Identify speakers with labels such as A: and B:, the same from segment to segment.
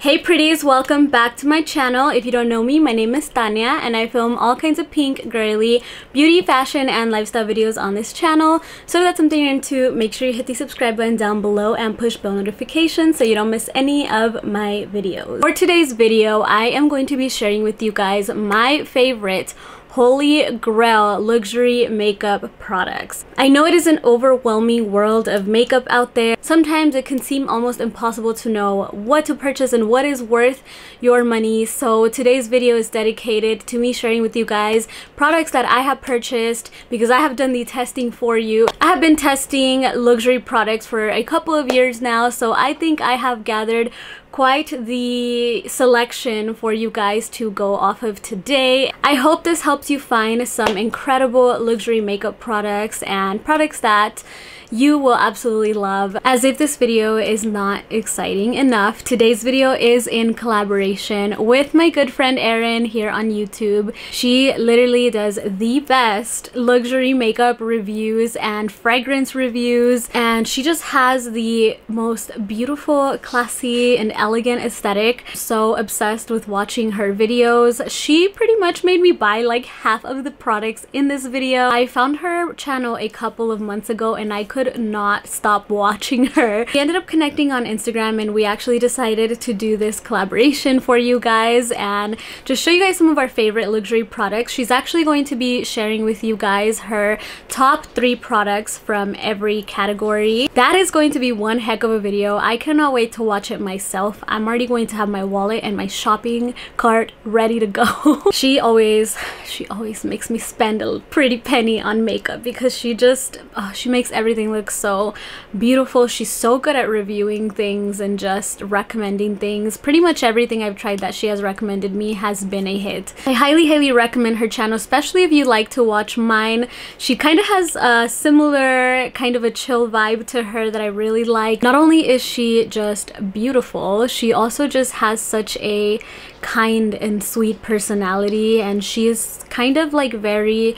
A: Hey pretties, welcome back to my channel. If you don't know me, my name is Tanya and I film all kinds of pink, girly, beauty, fashion, and lifestyle videos on this channel. So if that's something you're into, make sure you hit the subscribe button down below and push bell notifications so you don't miss any of my videos. For today's video, I am going to be sharing with you guys my favorite holy grail luxury makeup products. I know it is an overwhelming world of makeup out there. Sometimes it can seem almost impossible to know what to purchase and what is worth your money. So today's video is dedicated to me sharing with you guys products that I have purchased because I have done the testing for you. I have been testing luxury products for a couple of years now so I think I have gathered quite the selection for you guys to go off of today. I hope this helps you find some incredible luxury makeup products and products that you will absolutely love. As if this video is not exciting enough, today's video is in collaboration with my good friend Erin here on YouTube. She literally does the best luxury makeup reviews and fragrance reviews and she just has the most beautiful, classy, and elegant aesthetic. So obsessed with watching her videos. She pretty much made me buy like half of the products in this video. I found her channel a couple of months ago and I could could not stop watching her. We ended up connecting on Instagram and we actually decided to do this collaboration for you guys and just show you guys some of our favorite luxury products. She's actually going to be sharing with you guys her top three products from every category. That is going to be one heck of a video. I cannot wait to watch it myself. I'm already going to have my wallet and my shopping cart ready to go. she always, she always makes me spend a pretty penny on makeup because she just, oh, she makes everything everything looks so beautiful. She's so good at reviewing things and just recommending things. Pretty much everything I've tried that she has recommended me has been a hit. I highly, highly recommend her channel, especially if you like to watch mine. She kind of has a similar kind of a chill vibe to her that I really like. Not only is she just beautiful, she also just has such a kind and sweet personality and she is kind of like very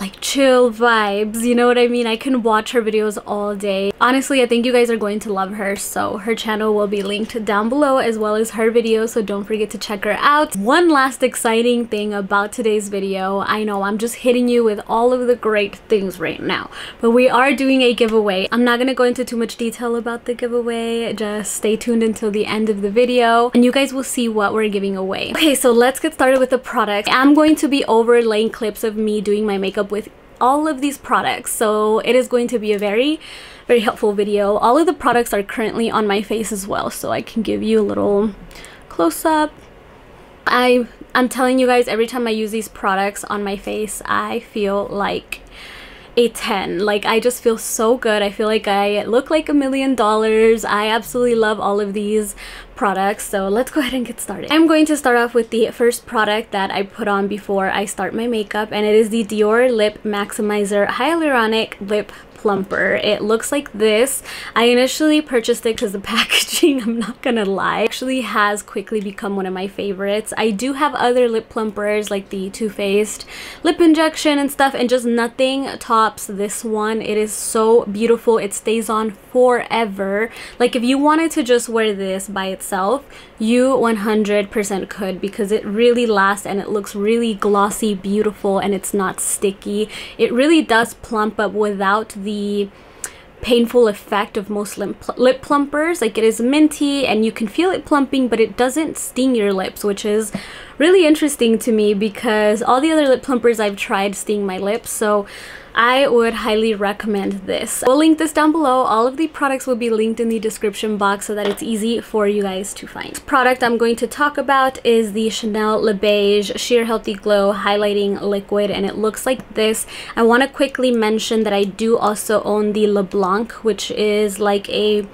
A: like chill vibes you know what i mean i can watch her videos all day honestly i think you guys are going to love her so her channel will be linked down below as well as her video so don't forget to check her out one last exciting thing about today's video i know i'm just hitting you with all of the great things right now but we are doing a giveaway i'm not gonna go into too much detail about the giveaway just stay tuned until the end of the video and you guys will see what we're giving away okay so let's get started with the product i'm going to be overlaying clips of me doing my makeup up with all of these products so it is going to be a very very helpful video all of the products are currently on my face as well so I can give you a little close-up I I'm telling you guys every time I use these products on my face I feel like a 10. Like, I just feel so good. I feel like I look like a million dollars. I absolutely love all of these products. So let's go ahead and get started. I'm going to start off with the first product that I put on before I start my makeup and it is the Dior Lip Maximizer Hyaluronic Lip plumper. It looks like this. I initially purchased it because the packaging, I'm not gonna lie, actually has quickly become one of my favorites. I do have other lip plumpers like the Too Faced lip injection and stuff and just nothing tops this one. It is so beautiful. It stays on forever. Like if you wanted to just wear this by itself, you 100% could because it really lasts and it looks really glossy, beautiful, and it's not sticky. It really does plump up without the the painful effect of most lip, lip plumpers. Like it is minty and you can feel it plumping, but it doesn't sting your lips, which is really interesting to me because all the other lip plumpers I've tried sting my lips. So I would highly recommend this. We'll link this down below. All of the products will be linked in the description box so that it's easy for you guys to find. This product I'm going to talk about is the Chanel Le Beige Sheer Healthy Glow Highlighting Liquid and it looks like this. I want to quickly mention that I do also own the LeBlanc which is like a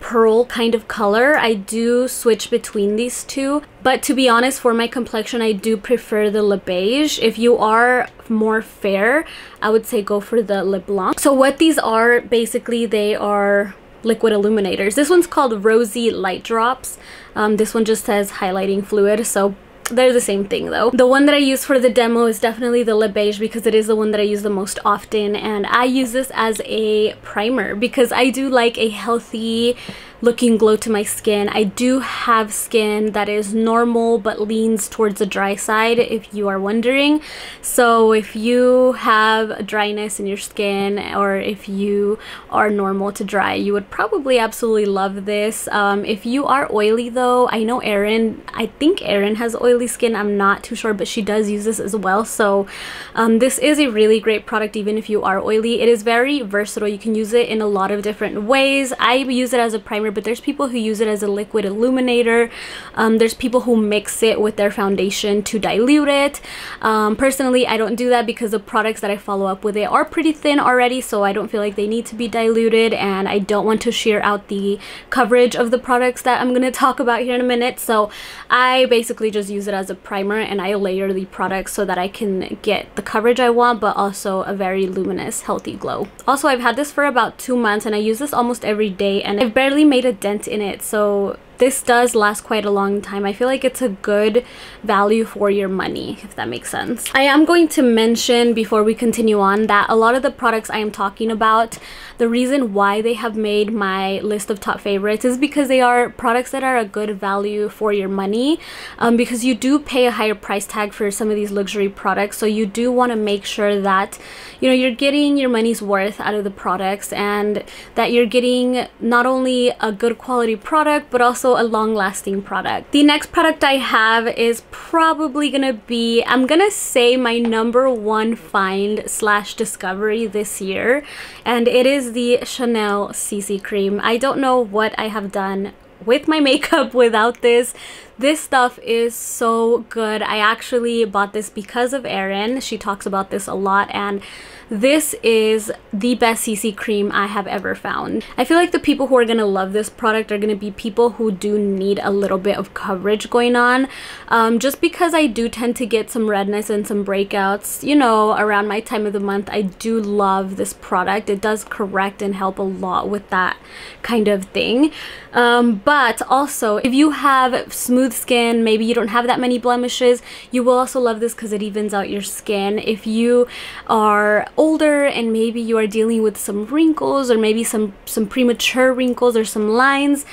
A: pearl kind of color. I do switch between these two. But to be honest, for my complexion, I do prefer the Le Beige. If you are more fair, I would say go for the Le Blanc. So what these are, basically they are liquid illuminators. This one's called Rosy Light Drops. Um, this one just says highlighting fluid. So they're the same thing though. The one that I use for the demo is definitely the Le Beige because it is the one that I use the most often and I use this as a primer because I do like a healthy looking glow to my skin. I do have skin that is normal but leans towards the dry side if you are wondering. So if you have dryness in your skin or if you are normal to dry, you would probably absolutely love this. Um, if you are oily though, I know Erin, I think Erin has oily skin, I'm not too sure, but she does use this as well. So um, this is a really great product even if you are oily. It is very versatile. You can use it in a lot of different ways. I use it as a primer powder, but there's people who use it as a liquid illuminator. Um, there's people who mix it with their foundation to dilute it. Um, personally, I don't do that because the products that I follow up with it are pretty thin already, so I don't feel like they need to be diluted and I don't want to shear out the coverage of the products that I'm going to talk about here in a minute. So I basically just use it as a primer and I layer the products so that I can get the coverage I want, but also a very luminous, healthy glow. Also, I've had this for about two months and I use this almost every day and I've barely made made a dent in it. So this does last quite a long time. I feel like it's a good value for your money, if that makes sense. I am going to mention before we continue on that a lot of the products I am talking about, the reason why they have made my list of top favorites is because they are products that are a good value for your money um, because you do pay a higher price tag for some of these luxury products. So you do want to make sure that, you know, you're getting your money's worth out of the products and that you're getting not only a good quality product, but also a long lasting product. The next product I have is probably gonna be, I'm gonna say my number one find slash discovery this year. And it is the Chanel CC Cream. I don't know what I have done with my makeup without this. This stuff is so good. I actually bought this because of Erin. She talks about this a lot and this is the best CC cream I have ever found. I feel like the people who are gonna love this product are gonna be people who do need a little bit of coverage going on. Um, just because I do tend to get some redness and some breakouts, you know, around my time of the month, I do love this product. It does correct and help a lot with that kind of thing. Um, but also, if you have smooth skin, maybe you don't have that many blemishes, you will also love this because it evens out your skin. If you are older and maybe you are dealing with some wrinkles or maybe some, some premature wrinkles or some lines,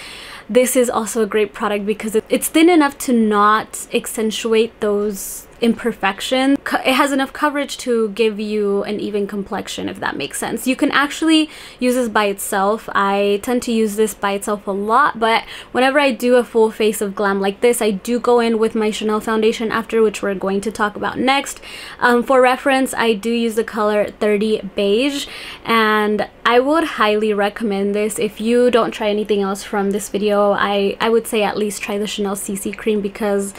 A: this is also a great product because it's thin enough to not accentuate those imperfection. It has enough coverage to give you an even complexion, if that makes sense. You can actually use this by itself. I tend to use this by itself a lot, but whenever I do a full face of glam like this, I do go in with my Chanel foundation after, which we're going to talk about next. Um, for reference, I do use the color 30 Beige, and I would highly recommend this. If you don't try anything else from this video, I, I would say at least try the Chanel CC cream because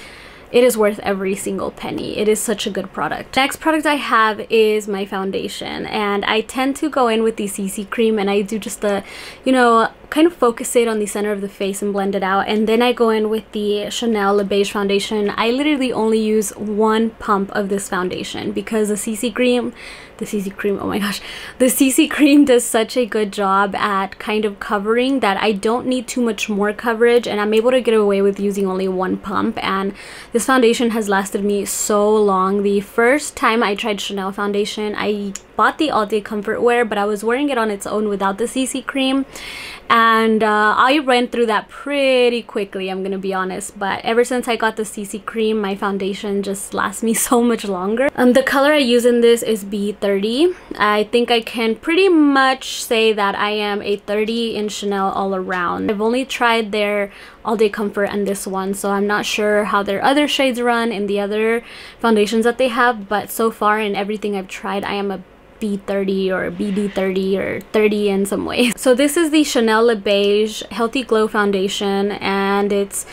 A: it is worth every single penny. It is such a good product. Next product I have is my foundation and I tend to go in with the CC cream and I do just the, you know, kind of focus it on the center of the face and blend it out and then I go in with the Chanel Le Beige foundation. I literally only use one pump of this foundation because the CC cream the CC cream. Oh my gosh, the CC cream does such a good job at kind of covering that I don't need too much more coverage and I'm able to get away with using only one pump and this foundation has lasted me so long. The first time I tried Chanel foundation, I bought the All Day Comfort Wear but I was wearing it on its own without the CC cream and uh, I ran through that pretty quickly I'm gonna be honest but ever since I got the CC cream my foundation just lasts me so much longer. Um, the color I use in this is B30 30. I think I can pretty much say that I am a 30 in Chanel all around. I've only tried their All Day Comfort and this one, so I'm not sure how their other shades run and the other foundations that they have, but so far in everything I've tried, I am a B30 or BD30 or 30 in some way. So this is the Chanel Le Beige Healthy Glow Foundation and it's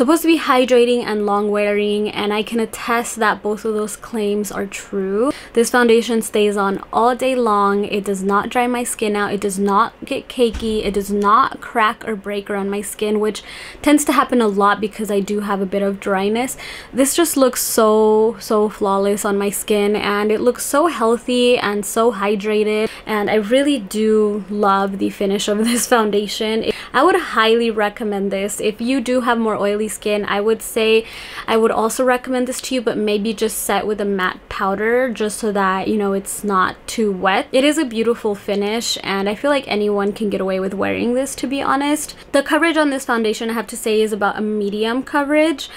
A: supposed to be hydrating and long wearing and I can attest that both of those claims are true. This foundation stays on all day long. It does not dry my skin out. It does not get cakey. It does not crack or break around my skin which tends to happen a lot because I do have a bit of dryness. This just looks so so flawless on my skin and it looks so healthy and so hydrated and I really do love the finish of this foundation. I would highly recommend this if you do have more oily skin. I would say I would also recommend this to you, but maybe just set with a matte powder just so that, you know, it's not too wet. It is a beautiful finish and I feel like anyone can get away with wearing this to be honest. The coverage on this foundation I have to say is about a medium coverage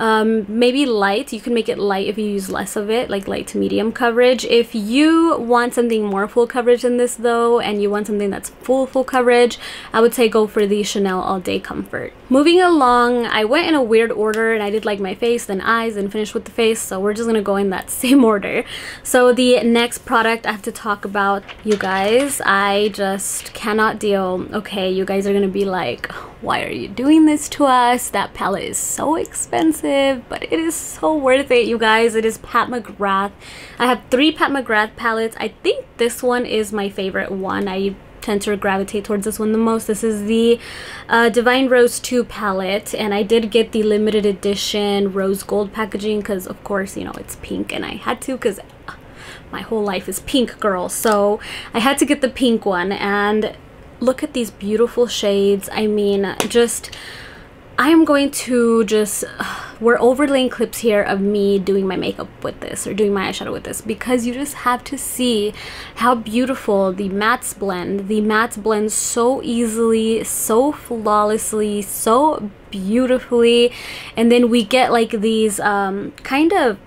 A: um, maybe light you can make it light if you use less of it like light to medium coverage if you want something more full coverage than this though and you want something that's full full coverage I would say go for the Chanel all day comfort moving along I went in a weird order and I did like my face then eyes and finished with the face so we're just gonna go in that same order so the next product I have to talk about you guys I just cannot deal okay you guys are gonna be like why are you doing this to us that palette is so expensive expensive, but it is so worth it, you guys. It is Pat McGrath. I have three Pat McGrath palettes. I think this one is my favorite one. I tend to gravitate towards this one the most. This is the uh, Divine Rose 2 palette, and I did get the limited edition rose gold packaging because, of course, you know, it's pink, and I had to because uh, my whole life is pink, girl. So I had to get the pink one, and look at these beautiful shades. I mean, just I am going to just, uh, we're overlaying clips here of me doing my makeup with this or doing my eyeshadow with this because you just have to see how beautiful the mattes blend. The mattes blend so easily, so flawlessly, so beautifully. And then we get like these um, kind of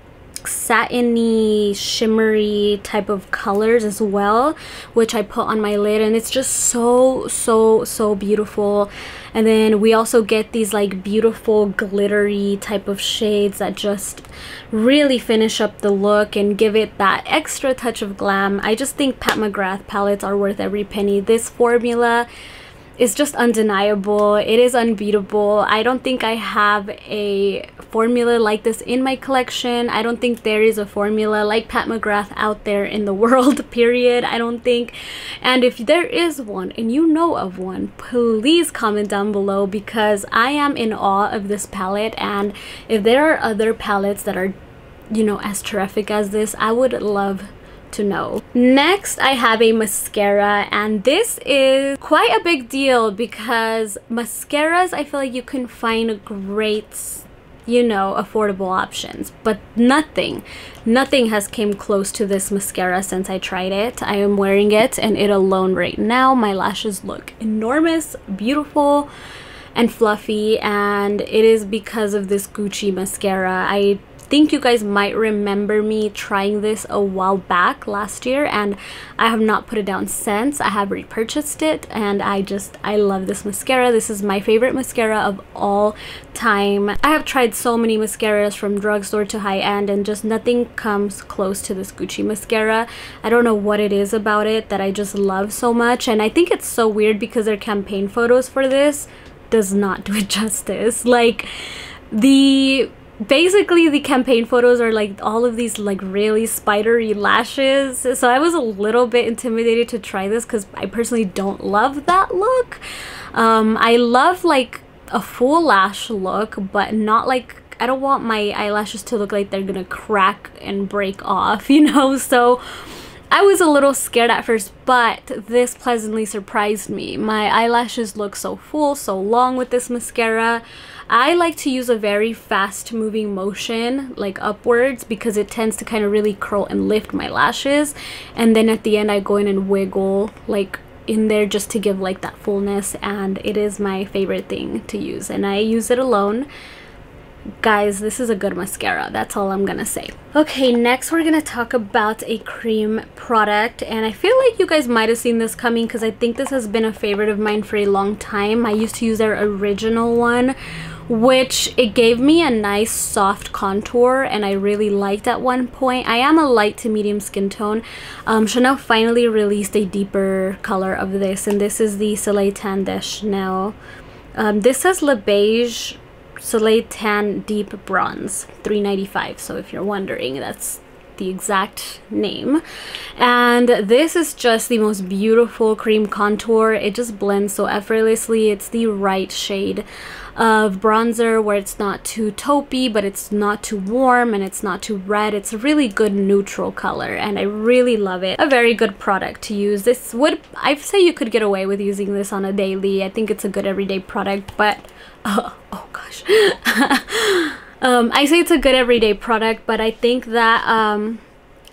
A: satiny shimmery type of colors as well which I put on my lid and it's just so so so beautiful and then we also get these like beautiful glittery type of shades that just really finish up the look and give it that extra touch of glam. I just think Pat McGrath palettes are worth every penny. This formula is just undeniable. It is unbeatable. I don't think I have a formula like this in my collection. I don't think there is a formula like Pat McGrath out there in the world, period. I don't think. And if there is one and you know of one, please comment down below because I am in awe of this palette. And if there are other palettes that are, you know, as terrific as this, I would love to know. Next, I have a mascara and this is quite a big deal because mascaras, I feel like you can find great you know affordable options but nothing nothing has came close to this mascara since i tried it i am wearing it and it alone right now my lashes look enormous beautiful and fluffy and it is because of this Gucci mascara. I think you guys might remember me trying this a while back last year and I have not put it down since. I have repurchased it and I just, I love this mascara. This is my favorite mascara of all time. I have tried so many mascaras from drugstore to high-end and just nothing comes close to this Gucci mascara. I don't know what it is about it that I just love so much and I think it's so weird because their campaign photos for this does not do it justice. Like the basically the campaign photos are like all of these like really spidery lashes so i was a little bit intimidated to try this because i personally don't love that look um i love like a full lash look but not like I don't want my eyelashes to look like they're gonna crack and break off, you know? So I was a little scared at first, but this pleasantly surprised me. My eyelashes look so full, so long with this mascara. I like to use a very fast moving motion like upwards because it tends to kind of really curl and lift my lashes and then at the end I go in and wiggle like in there just to give like that fullness and it is my favorite thing to use and I use it alone guys this is a good mascara that's all i'm gonna say okay next we're gonna talk about a cream product and i feel like you guys might have seen this coming because i think this has been a favorite of mine for a long time i used to use their original one which it gave me a nice soft contour and I really liked at one point. I am a light to medium skin tone. Um, Chanel finally released a deeper color of this and this is the Soleil Tan de Chanel. Um, this says Le Beige Soleil Tan Deep Bronze 395 so if you're wondering that's the exact name. And this is just the most beautiful cream contour. It just blends so effortlessly. It's the right shade of bronzer where it's not too taupey but it's not too warm and it's not too red it's a really good neutral color and I really love it a very good product to use this would I say you could get away with using this on a daily I think it's a good everyday product but oh, oh gosh um, I say it's a good everyday product but I think that um,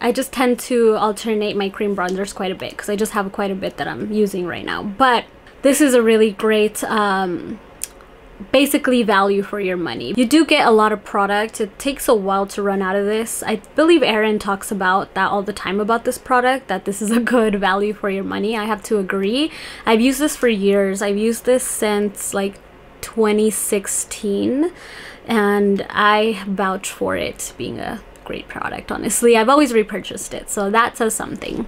A: I just tend to alternate my cream bronzers quite a bit because I just have quite a bit that I'm using right now but this is a really great um, basically value for your money. You do get a lot of product. It takes a while to run out of this. I believe Erin talks about that all the time about this product, that this is a good value for your money. I have to agree. I've used this for years. I've used this since like 2016 and I vouch for it being a great product, honestly. I've always repurchased it, so that says something.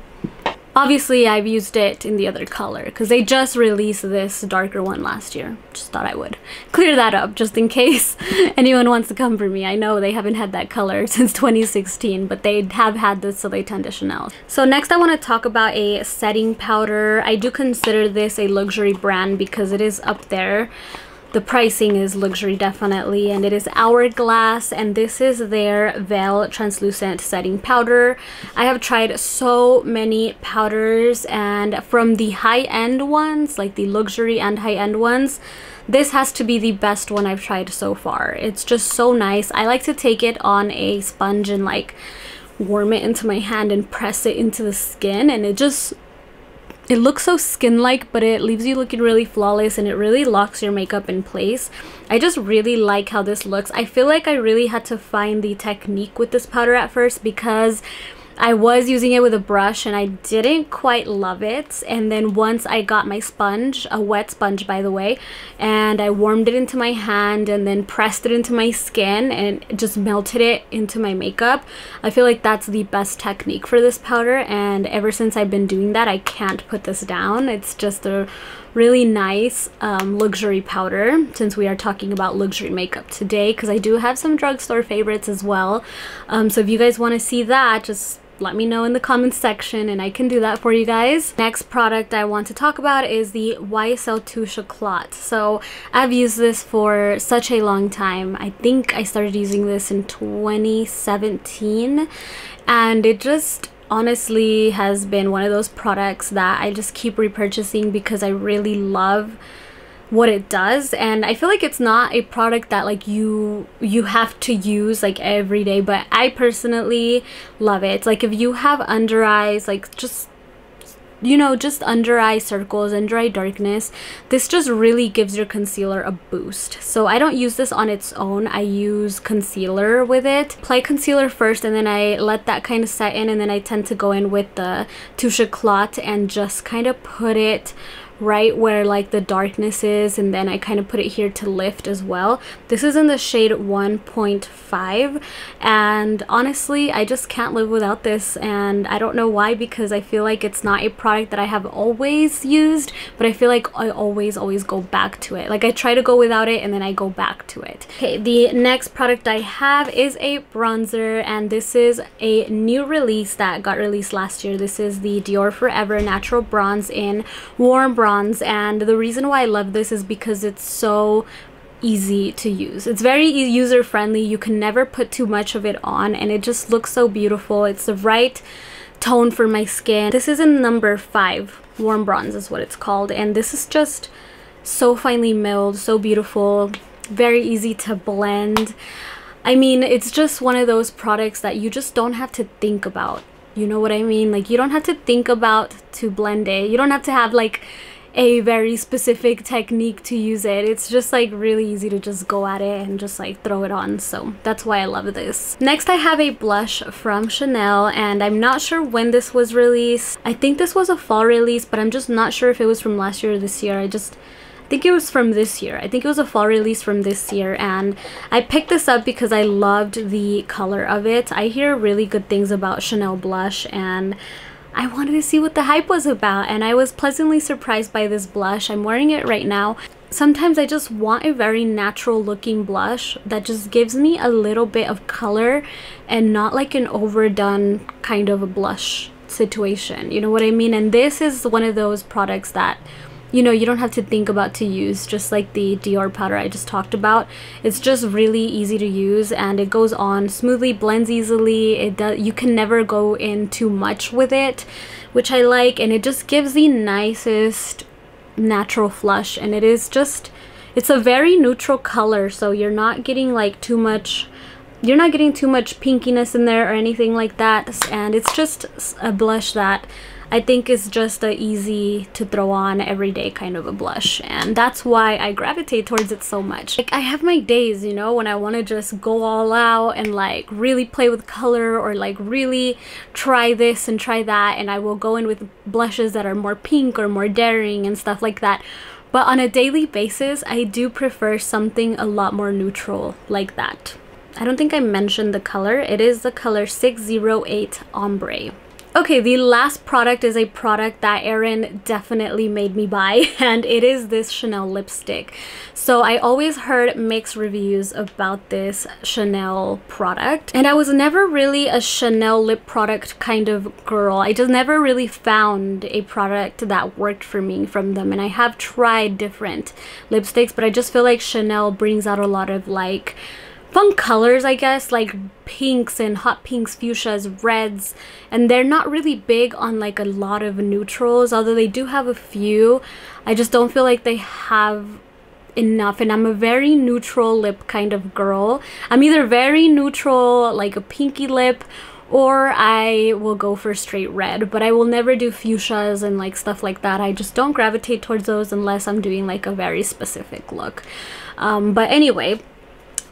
A: Obviously, I've used it in the other color because they just released this darker one last year. Just thought I would clear that up just in case anyone wants to come for me. I know they haven't had that color since 2016, but they have had the Soleil Tan de Chanel. So next I want to talk about a setting powder. I do consider this a luxury brand because it is up there the pricing is luxury definitely and it is Hourglass and this is their Veil Translucent Setting Powder. I have tried so many powders and from the high-end ones, like the luxury and high-end ones, this has to be the best one I've tried so far. It's just so nice. I like to take it on a sponge and like warm it into my hand and press it into the skin and it just it looks so skin-like, but it leaves you looking really flawless and it really locks your makeup in place. I just really like how this looks. I feel like I really had to find the technique with this powder at first because I was using it with a brush and I didn't quite love it. And then once I got my sponge, a wet sponge by the way, and I warmed it into my hand and then pressed it into my skin and just melted it into my makeup. I feel like that's the best technique for this powder and ever since I've been doing that, I can't put this down. It's just a really nice um, luxury powder since we are talking about luxury makeup today because I do have some drugstore favorites as well. Um, so if you guys want to see that, just let me know in the comments section and I can do that for you guys. Next product I want to talk about is the YSL Touche Clot. So I've used this for such a long time. I think I started using this in 2017 and it just honestly has been one of those products that I just keep repurchasing because I really love what it does and I feel like it's not a product that like you you have to use like every day but I personally love it. like if you have under eyes like just you know, just under eye circles, under eye darkness, this just really gives your concealer a boost. So I don't use this on its own. I use concealer with it. Apply concealer first and then I let that kind of set in and then I tend to go in with the Touche Clot and just kind of put it right where like the darkness is and then I kind of put it here to lift as well. This is in the shade 1.5 and honestly I just can't live without this and I don't know why because I feel like it's not a product that I have always used but I feel like I always always go back to it. Like I try to go without it and then I go back to it. Okay the next product I have is a bronzer and this is a new release that got released last year. This is the Dior Forever Natural Bronze in Warm Bronze and the reason why I love this is because it's so easy to use. It's very user friendly. You can never put too much of it on and it just looks so beautiful. It's the right tone for my skin. This is in number five. Warm bronze is what it's called. And this is just so finely milled, so beautiful, very easy to blend. I mean, it's just one of those products that you just don't have to think about. You know what I mean? Like you don't have to think about to blend it. You don't have to have like a very specific technique to use it. It's just like really easy to just go at it and just like throw it on. So that's why I love this. Next I have a blush from Chanel and I'm not sure when this was released. I think this was a fall release but I'm just not sure if it was from last year or this year. I just I think it was from this year. I think it was a fall release from this year and I picked this up because I loved the color of it. I hear really good things about Chanel blush and I wanted to see what the hype was about and I was pleasantly surprised by this blush. I'm wearing it right now. Sometimes I just want a very natural looking blush that just gives me a little bit of color and not like an overdone kind of a blush situation. You know what I mean? And this is one of those products that you know, you don't have to think about to use, just like the Dior powder I just talked about. It's just really easy to use and it goes on smoothly, blends easily. It does, You can never go in too much with it, which I like. And it just gives the nicest natural flush. And it is just, it's a very neutral color. So you're not getting like too much you're not getting too much pinkiness in there or anything like that and it's just a blush that I think it's just a easy to throw on everyday kind of a blush. And that's why I gravitate towards it so much. Like I have my days, you know, when I want to just go all out and like really play with color or like really try this and try that. And I will go in with blushes that are more pink or more daring and stuff like that. But on a daily basis, I do prefer something a lot more neutral like that. I don't think I mentioned the color. It is the color 608 Ombre. Okay, the last product is a product that Erin definitely made me buy, and it is this Chanel lipstick. So I always heard mixed reviews about this Chanel product, and I was never really a Chanel lip product kind of girl. I just never really found a product that worked for me from them, and I have tried different lipsticks, but I just feel like Chanel brings out a lot of like fun colors, I guess, like pinks and hot pinks, fuchsias, reds, and they're not really big on like a lot of neutrals, although they do have a few. I just don't feel like they have enough and I'm a very neutral lip kind of girl. I'm either very neutral like a pinky lip or I will go for straight red, but I will never do fuchsias and like stuff like that. I just don't gravitate towards those unless I'm doing like a very specific look. Um, but anyway,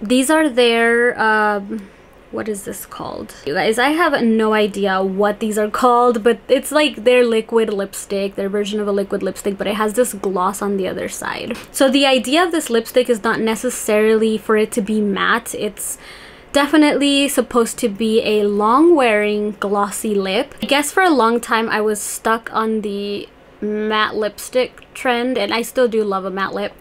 A: these are their, um, what is this called? You guys, I have no idea what these are called, but it's like their liquid lipstick, their version of a liquid lipstick, but it has this gloss on the other side. So the idea of this lipstick is not necessarily for it to be matte. It's definitely supposed to be a long wearing glossy lip. I guess for a long time I was stuck on the matte lipstick trend and I still do love a matte lip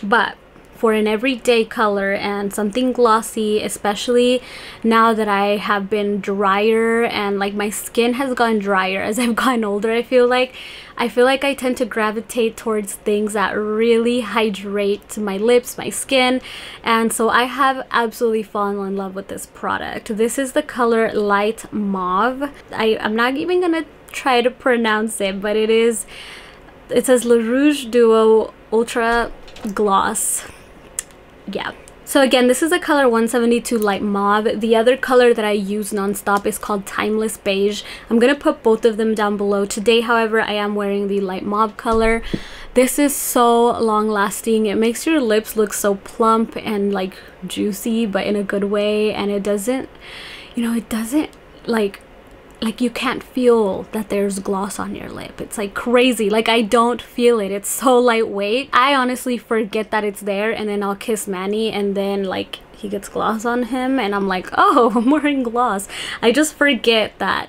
A: but for an everyday color and something glossy especially now that I have been drier and like my skin has gotten drier as I've gotten older I feel like I feel like I tend to gravitate towards things that really hydrate my lips my skin and so I have absolutely fallen in love with this product this is the color light mauve I, I'm not even gonna try to pronounce it but it is it says La Rouge Duo Ultra Gloss yeah. So again, this is a color 172 light mauve. The other color that I use nonstop is called Timeless Beige. I'm gonna put both of them down below. Today, however, I am wearing the light mauve color. This is so long lasting. It makes your lips look so plump and like juicy, but in a good way. And it doesn't, you know, it doesn't like like you can't feel that there's gloss on your lip. It's like crazy. Like I don't feel it. It's so lightweight. I honestly forget that it's there and then I'll kiss Manny and then like he gets gloss on him and I'm like, oh, I'm wearing gloss. I just forget that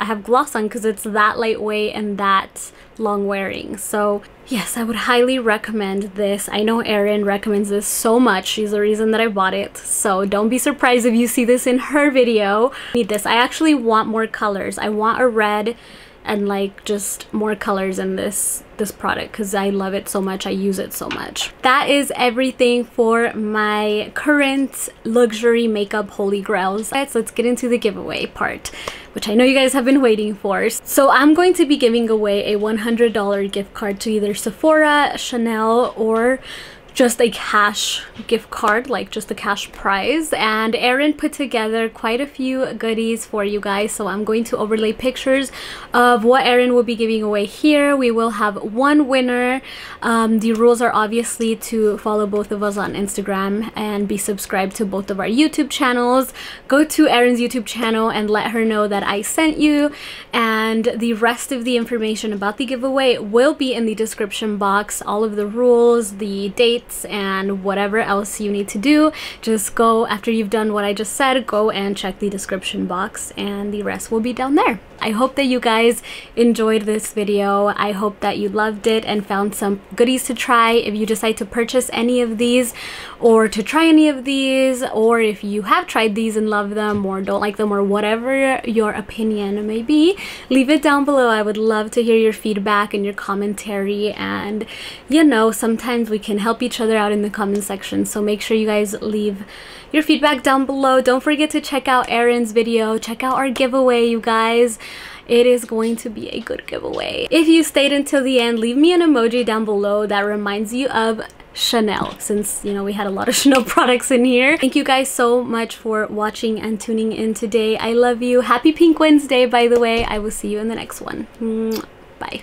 A: I have gloss on because it's that lightweight and that long wearing. So yes, I would highly recommend this. I know Erin recommends this so much. She's the reason that I bought it. So don't be surprised if you see this in her video. I need this. I actually want more colors. I want a red and like just more colors in this this product because I love it so much I use it so much that is everything for my current luxury makeup holy grails Alright, so let's get into the giveaway part which I know you guys have been waiting for so I'm going to be giving away a $100 gift card to either Sephora Chanel or just a cash gift card, like just a cash prize. And Erin put together quite a few goodies for you guys. So I'm going to overlay pictures of what Erin will be giving away here. We will have one winner. Um, the rules are obviously to follow both of us on Instagram and be subscribed to both of our YouTube channels. Go to Erin's YouTube channel and let her know that I sent you. And the rest of the information about the giveaway will be in the description box. All of the rules, the date, and whatever else you need to do. Just go after you've done what I just said, go and check the description box and the rest will be down there. I hope that you guys enjoyed this video. I hope that you loved it and found some goodies to try. If you decide to purchase any of these or to try any of these or if you have tried these and love them or don't like them or whatever your opinion may be, leave it down below. I would love to hear your feedback and your commentary and you know, sometimes we can help each each other out in the comment section. So make sure you guys leave your feedback down below. Don't forget to check out Erin's video. Check out our giveaway, you guys it is going to be a good giveaway. If you stayed until the end, leave me an emoji down below that reminds you of Chanel since you know we had a lot of Chanel products in here. Thank you guys so much for watching and tuning in today. I love you. Happy Pink Wednesday by the way. I will see you in the next one. Bye.